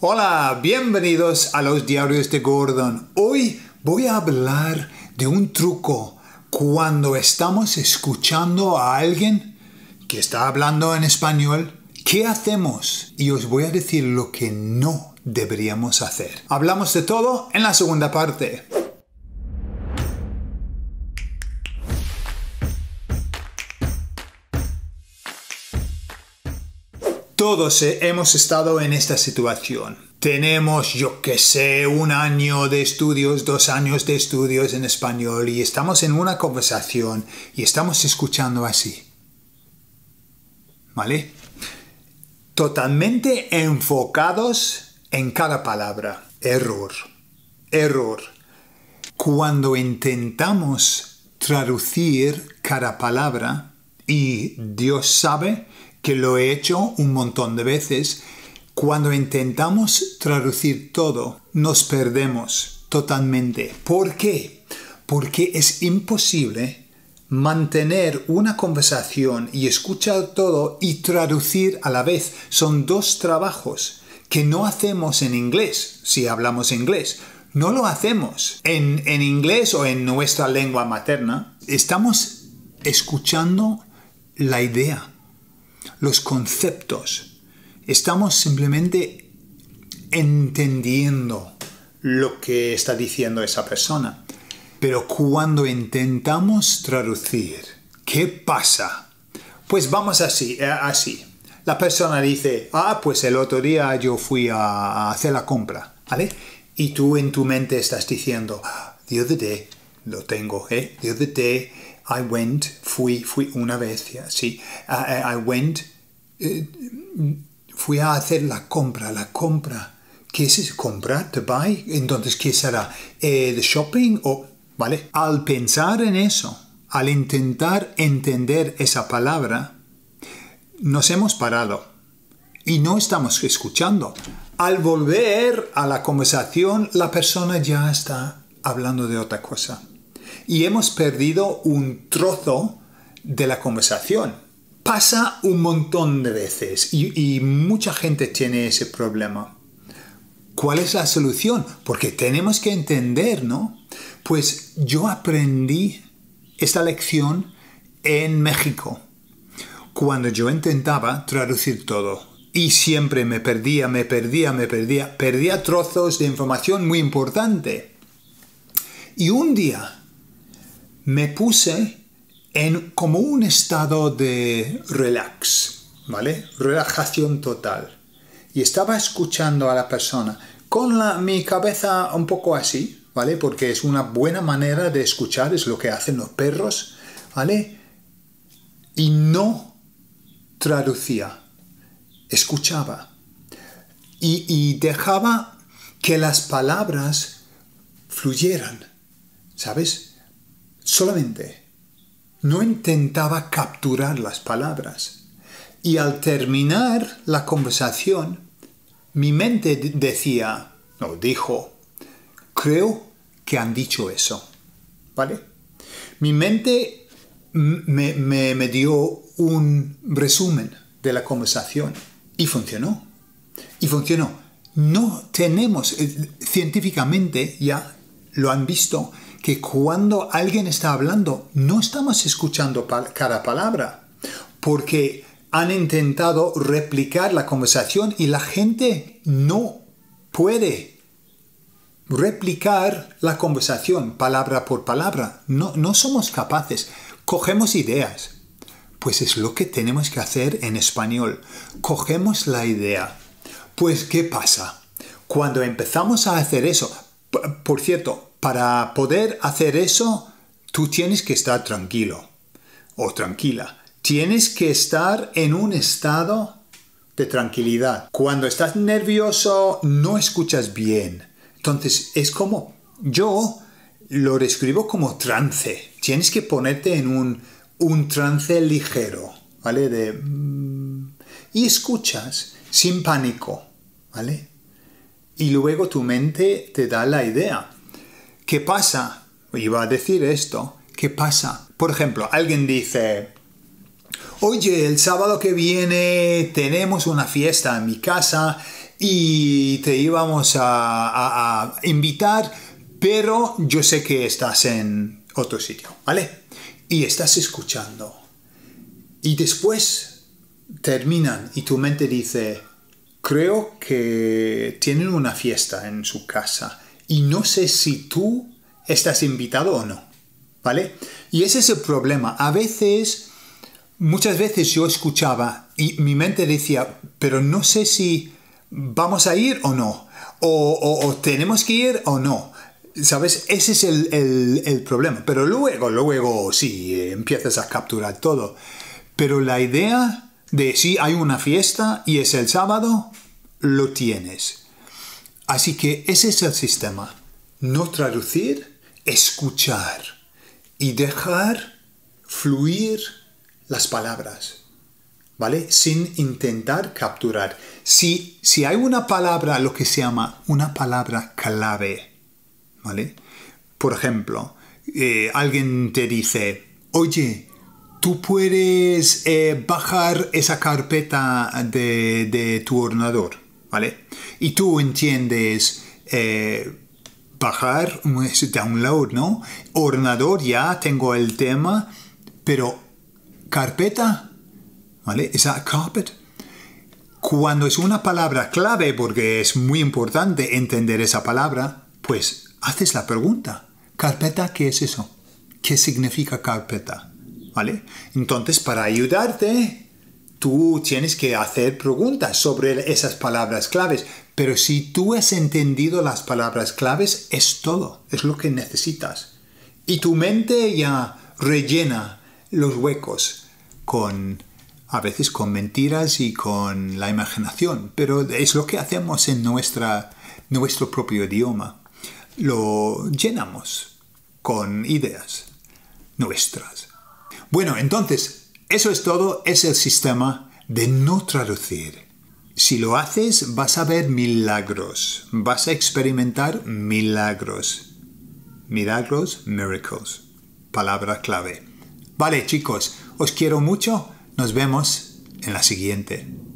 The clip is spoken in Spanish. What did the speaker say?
Hola, bienvenidos a los diarios de Gordon. Hoy voy a hablar de un truco cuando estamos escuchando a alguien que está hablando en español. ¿Qué hacemos? Y os voy a decir lo que no deberíamos hacer. Hablamos de todo en la segunda parte. Todos hemos estado en esta situación. Tenemos, yo que sé, un año de estudios, dos años de estudios en español y estamos en una conversación y estamos escuchando así. ¿Vale? Totalmente enfocados en cada palabra. Error. Error. Cuando intentamos traducir cada palabra, y Dios sabe que lo he hecho un montón de veces, cuando intentamos traducir todo, nos perdemos totalmente. ¿Por qué? Porque es imposible mantener una conversación y escuchar todo y traducir a la vez. Son dos trabajos que no hacemos en inglés, si hablamos inglés. No lo hacemos en, en inglés o en nuestra lengua materna. Estamos escuchando la idea los conceptos. Estamos simplemente entendiendo lo que está diciendo esa persona. Pero cuando intentamos traducir, ¿qué pasa? Pues vamos así, eh, así. La persona dice, ah, pues el otro día yo fui a hacer la compra, ¿vale? Y tú en tu mente estás diciendo, ah, dios de day, lo tengo, ¿eh? The other day I went, fui, fui una vez, sí. Ah, eh, I, went, eh, fui a hacer la compra, la compra. ¿Qué es comprar? To buy. Entonces, ¿qué será? Eh, ¿The shopping? O, ¿Vale? Al pensar en eso, al intentar entender esa palabra, nos hemos parado y no estamos escuchando. Al volver a la conversación, la persona ya está hablando de otra cosa y hemos perdido un trozo de la conversación. Pasa un montón de veces y, mucha gente tiene ese problema. ¿Cuál es la solución? Porque tenemos que entender, ¿no? Pues yo aprendí esta lección en México, cuando yo intentaba traducir todo. Y siempre me perdía, me perdía, me perdía, perdía trozos de información muy importante. Y un día me puse en como un estado de relax, ¿vale? Relajación total. Y estaba escuchando a la persona con la, mi cabeza un poco así, ¿vale? Porque es una buena manera de escuchar, es lo que hacen los perros, ¿vale? Y no traducía, escuchaba. Y, y dejaba que las palabras fluyeran, ¿sabes? solamente. No intentaba capturar las palabras. Y al terminar la conversación, mi mente decía, o dijo, creo que han dicho eso. ¿Vale? Mi mente me dio un resumen de la conversación y funcionó. Y funcionó. No tenemos, eh, científicamente ya lo han visto, que cuando alguien está hablando no estamos escuchando cada palabra, porque han intentado replicar la conversación y la gente no puede replicar la conversación palabra por palabra. No, no somos capaces. Cogemos ideas. Pues es lo que tenemos que hacer en español. Cogemos la idea. Pues ¿qué pasa? Cuando empezamos a hacer eso, por cierto, para poder hacer eso, tú tienes que estar tranquilo o tranquila. Tienes que estar en un estado de tranquilidad. Cuando estás nervioso, no escuchas bien. Entonces, es como yo lo describo como trance. Tienes que ponerte en un, un trance ligero, ¿vale? Mm, y escuchas sin pánico, ¿vale? Y luego tu mente te da la idea ¿Qué pasa? Iba a decir esto. ¿Qué pasa? Por ejemplo, alguien dice, oye, el sábado que viene tenemos una fiesta en mi casa y te íbamos a, invitar, pero yo sé que estás en otro sitio, ¿vale? Y estás escuchando. Y después terminan y tu mente dice, creo que tienen una fiesta en su casa y no sé si tú estás invitado o no. ¿Vale? Y ese es el problema. A veces, muchas veces yo escuchaba y mi mente decía, pero no sé si vamos a ir o no. O, tenemos que ir o no. ¿Sabes? Ese es el, el problema. Pero luego, luego sí, empiezas a capturar todo. Pero la idea de si hay una fiesta y es el sábado, lo tienes. Así que ese es el sistema. No traducir, escuchar y dejar fluir las palabras. ¿Vale? Sin intentar capturar. Si, hay una palabra, lo que se llama una palabra clave, ¿vale? Por ejemplo, eh, alguien te dice, oye, tú puedes eh, bajar esa carpeta de, de tu ordenador ¿vale? Y tú entiendes eh, bajar, es download, ¿no? Ordenador, ya tengo el tema, pero carpeta, ¿vale? esa carpet? Cuando es una palabra clave, porque es muy importante entender esa palabra, pues haces la pregunta. ¿Carpeta qué es eso? ¿Qué significa carpeta? ¿Vale? Entonces, para ayudarte, tú tienes que hacer preguntas sobre esas palabras claves, pero si tú has entendido las palabras claves, es todo, es lo que necesitas. Y tu mente ya rellena los huecos con a veces con mentiras y con la imaginación, pero es lo que hacemos en nuestra, nuestro propio idioma. Lo llenamos con ideas nuestras. Bueno, entonces, eso es todo, es el sistema de no traducir. Si lo haces vas a ver milagros, vas a experimentar milagros. Milagros, miracles. Palabra clave. Vale chicos, os quiero mucho, nos vemos en la siguiente.